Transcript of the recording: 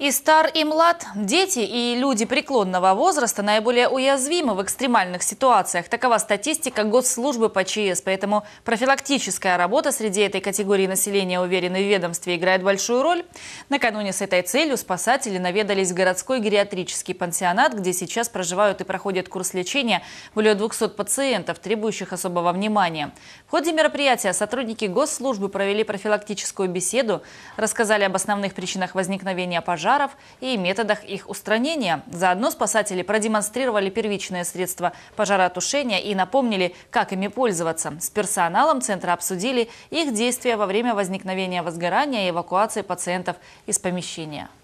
И стар, и млад. Дети и люди преклонного возраста наиболее уязвимы в экстремальных ситуациях. Такова статистика госслужбы по ЧС. Поэтому профилактическая работа среди этой категории населения, уверены в ведомстве, играет большую роль. Накануне с этой целью спасатели наведались в городской гериатрический пансионат, где сейчас проживают и проходят курс лечения более 200 пациентов, требующих особого внимания. В ходе мероприятия сотрудники госслужбы провели профилактическую беседу, рассказали об основных причинах возникновения пожара, пожаров и методах их устранения. Заодно спасатели продемонстрировали первичные средства пожаротушения и напомнили, как ими пользоваться. С персоналом центра обсудили их действия во время возникновения возгорания и эвакуации пациентов из помещения.